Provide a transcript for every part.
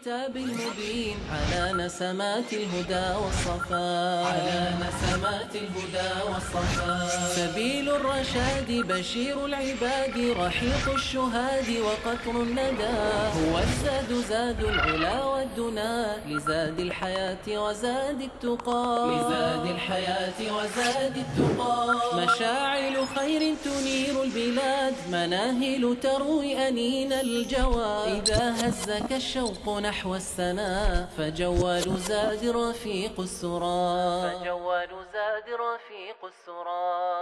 الكتاب المبين على نسمات الهدى والصفاء على نسمات الهدى والصفاء سبيل الرشاد بشير العباد رحيق الشهاد وقطر الندى هو الزاد زاد العلا والدنا لزاد الحياة وزاد التقى لزاد الحياة وزاد التقى مشاعل خير تنير البلاد مناهل تروي أنين الجوى إذا هزك الشوق نحو السنا فجوال زاد رفيق السرى فجوال زاد رفيق السرى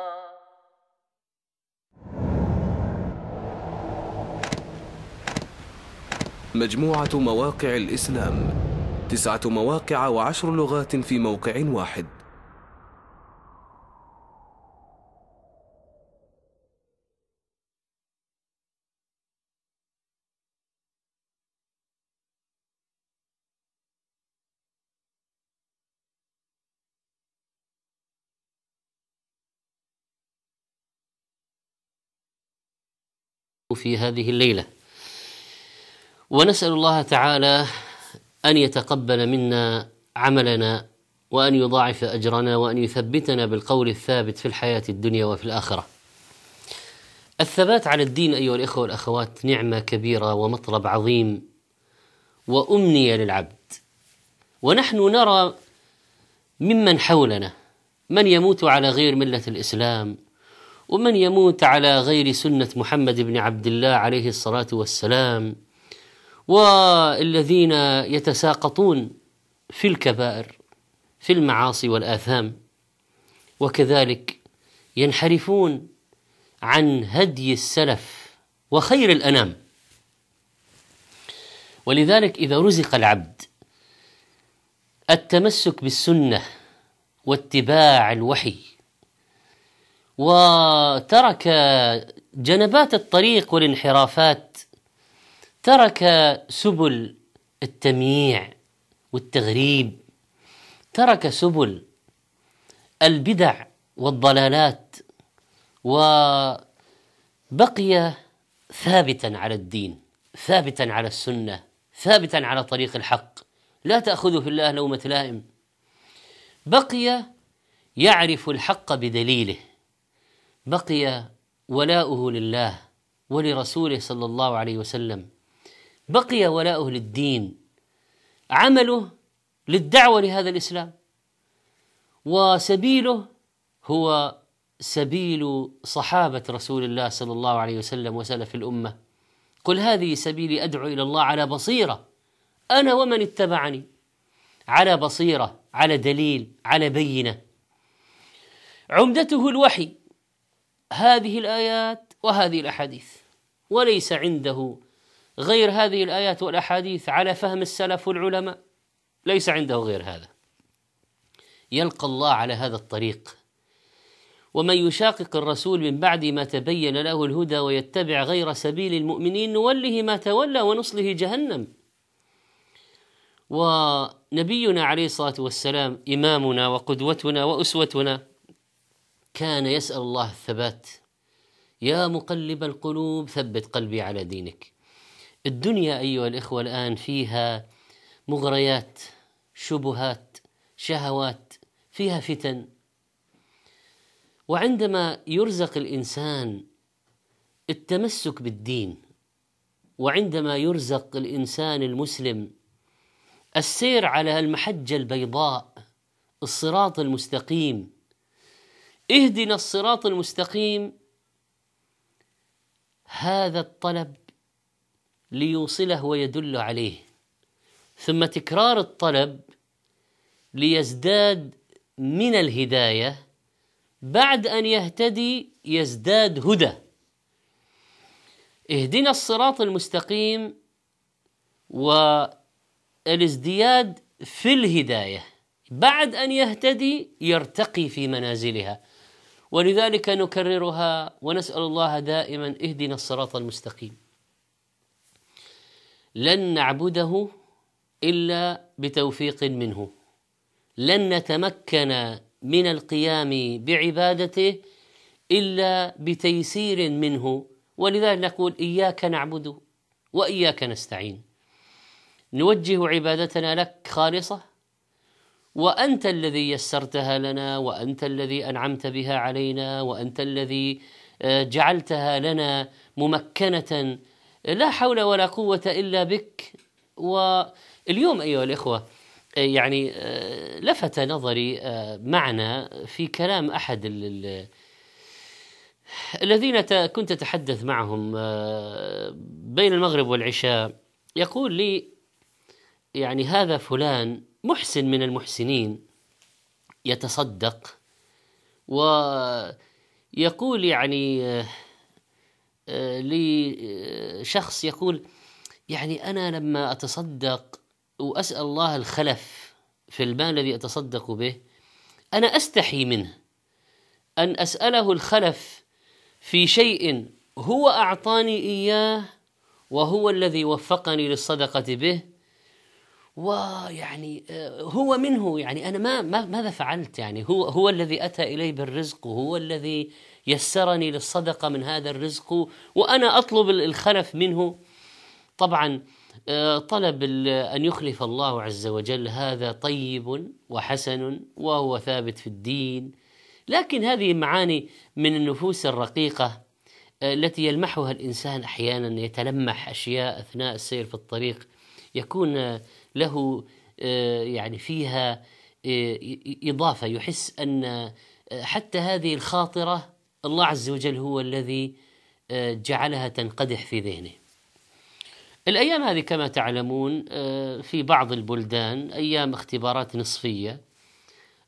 مجموعة مواقع الإسلام تسعة مواقع وعشر لغات في موقع واحد في هذه الليله ونسال الله تعالى ان يتقبل منا عملنا وان يضاعف اجرنا وان يثبتنا بالقول الثابت في الحياه الدنيا وفي الاخره الثبات على الدين ايها الاخوه والاخوات نعمه كبيره ومطلب عظيم وامنيه للعبد ونحن نرى ممن حولنا من يموت على غير مله الاسلام ومن يموت على غير سنة محمد بن عبد الله عليه الصلاة والسلام والذين يتساقطون في الكبائر في المعاصي والآثام وكذلك ينحرفون عن هدي السلف وخير الأنام ولذلك إذا رزق العبد التمسك بالسنة واتباع الوحي وترك جنبات الطريق والانحرافات ترك سبل التمييع والتغريب ترك سبل البدع والضلالات وبقي ثابتا على الدين ثابتا على السنه ثابتا على طريق الحق لا تاخذه الله لومه لائم بقي يعرف الحق بدليله بقي ولاؤه لله ولرسوله صلى الله عليه وسلم بقي ولاؤه للدين عمله للدعوه لهذا الاسلام وسبيله هو سبيل صحابه رسول الله صلى الله عليه وسلم وسلف الامه قل هذه سبيلي ادعو الى الله على بصيره انا ومن اتبعني على بصيره على دليل على بينه عمدته الوحي هذه الآيات وهذه الأحاديث وليس عنده غير هذه الآيات والأحاديث على فهم السلف والعلماء ليس عنده غير هذا يلقى الله على هذا الطريق ومن يشاقق الرسول من بعد ما تبين له الهدى ويتبع غير سبيل المؤمنين نوله ما تولى ونصله جهنم ونبينا عليه الصلاه والسلام امامنا وقدوتنا واسوتنا كان يسأل الله الثبات يا مقلب القلوب ثبت قلبي على دينك الدنيا أيها الإخوة الآن فيها مغريات شبهات شهوات فيها فتن وعندما يرزق الإنسان التمسك بالدين وعندما يرزق الإنسان المسلم السير على المحجة البيضاء الصراط المستقيم اهدنا الصراط المستقيم هذا الطلب ليوصله ويدل عليه ثم تكرار الطلب ليزداد من الهدايه بعد ان يهتدي يزداد هدى اهدنا الصراط المستقيم والازدياد في الهدايه بعد ان يهتدي يرتقي في منازلها ولذلك نكررها ونسأل الله دائما اهدنا الصراط المستقيم لن نعبده إلا بتوفيق منه لن نتمكن من القيام بعبادته إلا بتيسير منه ولذلك نقول إياك نعبد وإياك نستعين نوجه عبادتنا لك خالصة وانت الذي يسرتها لنا وانت الذي انعمت بها علينا وانت الذي آه، جعلتها لنا ممكنه لا حول ولا قوه الا بك واليوم ايها الاخوه آه، يعني آه، لفت نظري معنى في كلام احد الذين كنت اتحدث معهم بين المغرب والعشاء يقول لي يعني هذا فلان محسن من المحسنين يتصدق ويقول يعني آه، لشخص يقول يعني أنا لما أتصدق وأسأل الله الخلف في المال الذي أتصدق به أنا أستحي منه أن أسأله الخلف في شيء هو أعطاني إياه وهو الذي وفقني للصدقة به ويعني آه، هو منه يعني انا ما, ما ماذا فعلت يعني هو هو الذي اتى الي بالرزق وهو الذي يسرني للصدقه من هذا الرزق وانا اطلب الخلف منه طبعا آه، طلب ان يخلف الله عز وجل هذا طيب وحسن وهو ثابت في الدين لكن هذه معاني من النفوس الرقيقه آه، التي يلمحها الانسان احيانا يتلمح اشياء اثناء السير في الطريق يكون له آه، يعني فيها آه، إضافة يحس أن آه، حتى هذه الخاطرة الله عز وجل هو الذي جعلها تنقدح في ذهنه الأيام هذه كما تعلمون في بعض البلدان أيام اختبارات نصفية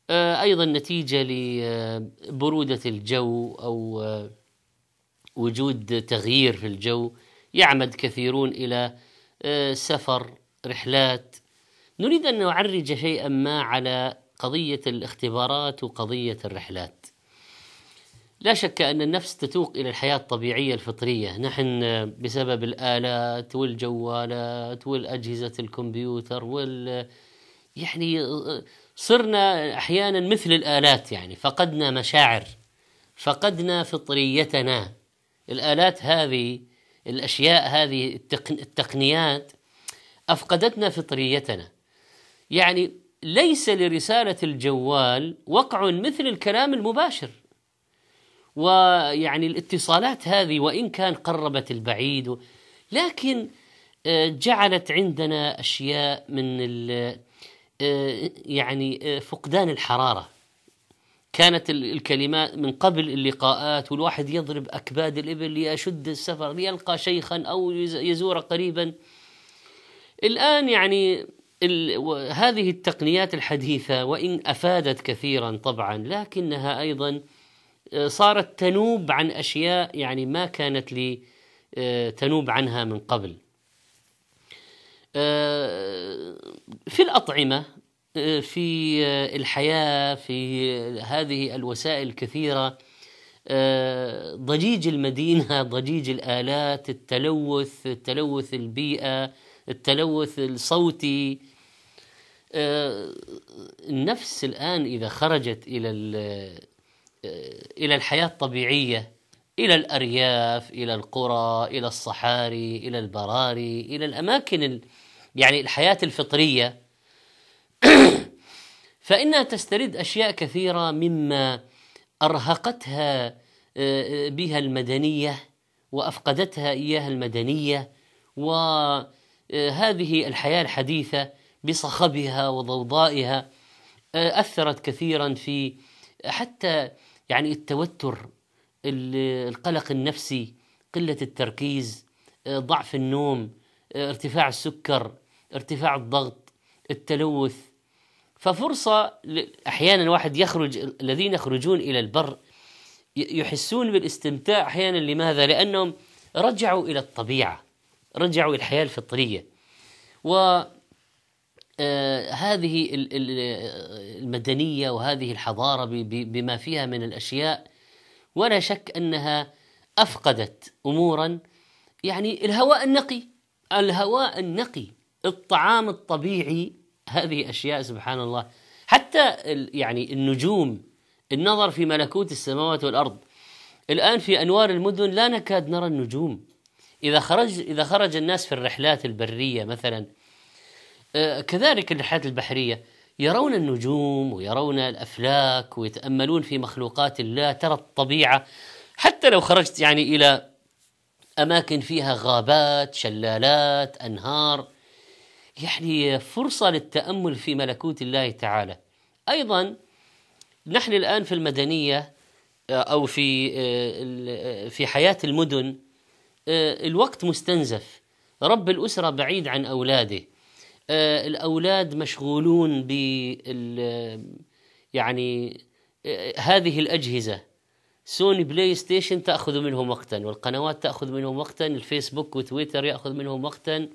أيضا نتيجة لبرودة الجو أو وجود تغيير في الجو يعمد كثيرون إلى سفر رحلات نريد أن نعرج شيئا ما على قضية الاختبارات وقضية الرحلات لا شك أن النفس تتوق إلى الحياة الطبيعية الفطرية نحن بسبب الآلات والجوالات والأجهزة الكمبيوتر وال يعني صرنا أحيانا مثل الآلات يعني فقدنا مشاعر فقدنا فطريتنا الآلات هذه الأشياء هذه التقنيات أفقدتنا فطريتنا يعني ليس لرسالة الجوال وقع مثل الكلام المباشر ويعني الاتصالات هذه وإن كان قربت البعيد لكن آه، جعلت عندنا أشياء من آه، يعني آه، فقدان الحرارة كانت الكلمات من قبل اللقاءات والواحد يضرب أكباد الإبل ليشد السفر ليلقى شيخا أو يزور قريبا الآن يعني هذه التقنيات الحديثة وإن أفادت كثيرا طبعا لكنها أيضا آه، صارت تنوب عن أشياء يعني ما كانت لي آه، تنوب عنها من قبل آه، في الأطعمة في الحياة في هذه الوسائل الكثيرة ضجيج المدينة ضجيج الآلات التلوث التلوث البيئة التلوث الصوتي آه، النفس الآن إذا خرجت إلى آه، إلى الحياة الطبيعية إلى الأرياف إلى القرى إلى الصحاري إلى البراري إلى الأماكن يعني الحياة الفطرية فإنها تسترد أشياء كثيرة مما أرهقتها آه، بها المدنية وأفقدتها إياها المدنية و آه، هذه الحياه الحديثه بصخبها وضوضائها آه، اثرت كثيرا في حتى يعني التوتر القلق النفسي قله التركيز آه، ضعف النوم ارتفاع السكر ارتفاع الضغط التلوث ففرصه احيانا الواحد يخرج الذين يخرجون الى البر يحسون بالاستمتاع احيانا لماذا؟ لانهم رجعوا الى الطبيعه رجعوا إلى الحياة الفطرية و آه، هذه المدنية وهذه الحضارة بما فيها من الأشياء ولا شك أنها أفقدت أمورا يعني الهواء النقي الهواء النقي الطعام الطبيعي هذه أشياء سبحان الله حتى يعني النجوم النظر في ملكوت السماوات والأرض الآن في أنوار المدن لا نكاد نرى النجوم إذا خرج إذا خرج الناس في الرحلات البرية مثلا آه، كذلك الرحلات البحرية يرون النجوم ويرون الأفلاك ويتأملون في مخلوقات الله ترى الطبيعة حتى لو خرجت يعني إلى أماكن فيها غابات شلالات أنهار يعني فرصة للتأمل في ملكوت الله تعالى أيضا نحن الآن في المدنية آه، أو في آه، في حياة المدن آه، الوقت مستنزف رب الأسرة بعيد عن أولاده آه، الأولاد مشغولون ب يعني آه، هذه الأجهزة سوني بلاي ستيشن تأخذ منهم وقتا والقنوات تأخذ منهم وقتا الفيسبوك وتويتر يأخذ منهم وقتا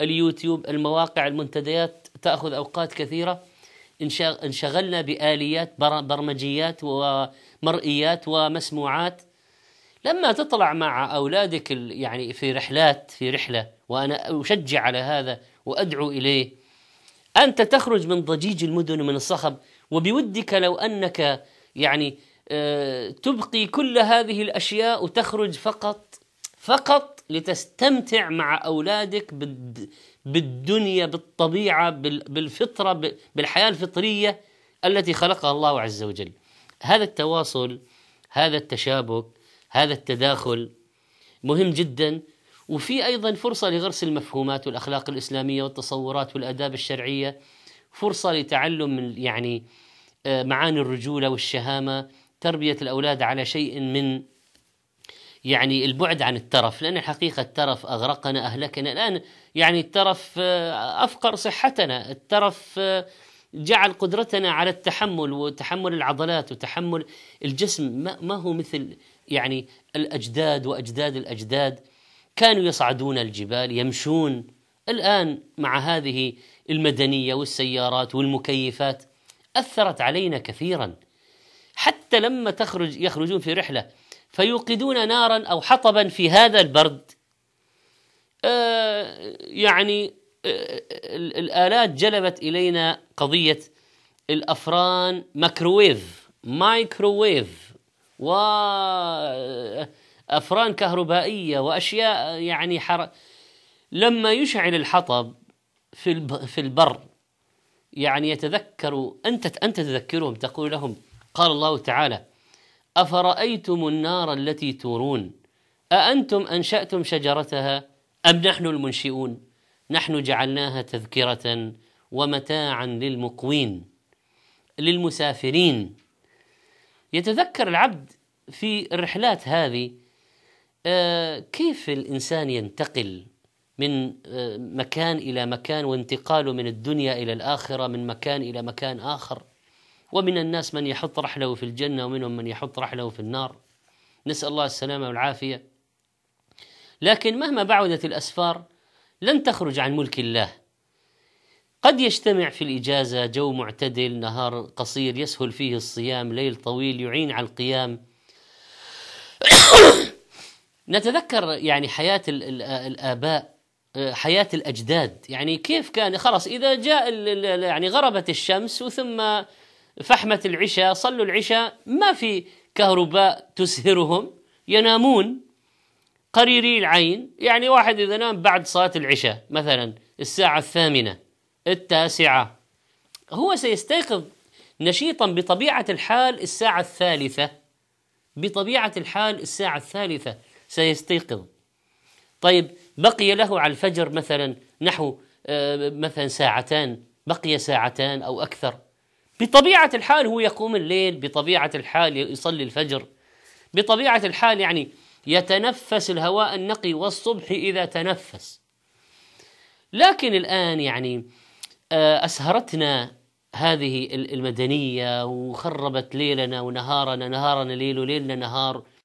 اليوتيوب المواقع المنتديات تأخذ أوقات كثيرة انشغلنا بآليات برمجيات ومرئيات ومسموعات لما تطلع مع أولادك يعني في رحلات في رحلة وأنا أشجع على هذا وأدعو إليه أنت تخرج من ضجيج المدن ومن الصخب وبودك لو أنك يعني آه، تبقي كل هذه الأشياء وتخرج فقط فقط لتستمتع مع أولادك بالدنيا بالطبيعة بالفطرة بالحياة الفطرية التي خلقها الله عز وجل هذا التواصل هذا التشابك هذا التداخل مهم جدا وفي ايضا فرصه لغرس المفهومات والاخلاق الاسلاميه والتصورات والاداب الشرعيه فرصه لتعلم يعني آه، معاني الرجوله والشهامه تربيه الاولاد على شيء من يعني البعد عن الترف لأن الحقيقة الترف أغرقنا أهلكنا الآن يعني الترف آه، أفقر صحتنا الترف آه، جعل قدرتنا على التحمل وتحمل العضلات وتحمل الجسم ما هو مثل يعني الأجداد وأجداد الأجداد كانوا يصعدون الجبال يمشون الآن مع هذه المدنية والسيارات والمكيفات أثرت علينا كثيرا حتى لما تخرج يخرجون في رحلة فيوقدون نارا أو حطبا في هذا البرد آه، يعني آه، الآلات جلبت إلينا قضية الأفران مايكروويف مايكروويف وأفران آه، كهربائية وأشياء يعني حر... لما يشعل الحطب في في البر يعني يتذكر أنت أنت تذكرهم تقول لهم قال الله تعالى أفرأيتم النار التي تورون أأنتم أنشأتم شجرتها أم نحن المنشئون نحن جعلناها تذكرة ومتاعا للمقوين للمسافرين يتذكر العبد في الرحلات هذه آه، كيف الانسان ينتقل من آه، مكان الى مكان وانتقاله من الدنيا الى الاخره من مكان الى مكان اخر ومن الناس من يحط رحله في الجنه ومنهم من يحط رحله في النار نسال الله السلامه والعافيه لكن مهما بعدت الاسفار لن تخرج عن ملك الله قد يجتمع في الإجازة جو معتدل نهار قصير يسهل فيه الصيام ليل طويل يعين على القيام نتذكر يعني حياة الآباء آه، حياة الأجداد يعني كيف كان خلاص إذا جاء يعني غربت الشمس وثم فحمة العشاء صلوا العشاء ما في كهرباء تسهرهم ينامون قريري العين يعني واحد إذا نام بعد صلاة العشاء مثلا الساعة الثامنة التاسعة هو سيستيقظ نشيطا بطبيعة الحال الساعة الثالثة بطبيعة الحال الساعة الثالثة سيستيقظ طيب بقي له على الفجر مثلا نحو آه، مثلا ساعتان بقي ساعتان أو أكثر بطبيعة الحال هو يقوم الليل بطبيعة الحال يصلي الفجر بطبيعة الحال يعني يتنفس الهواء النقي والصبح إذا تنفس لكن الآن يعني آه، أسهرتنا هذه المدنية وخربت ليلنا ونهارنا نهارنا ليل وليلنا نهار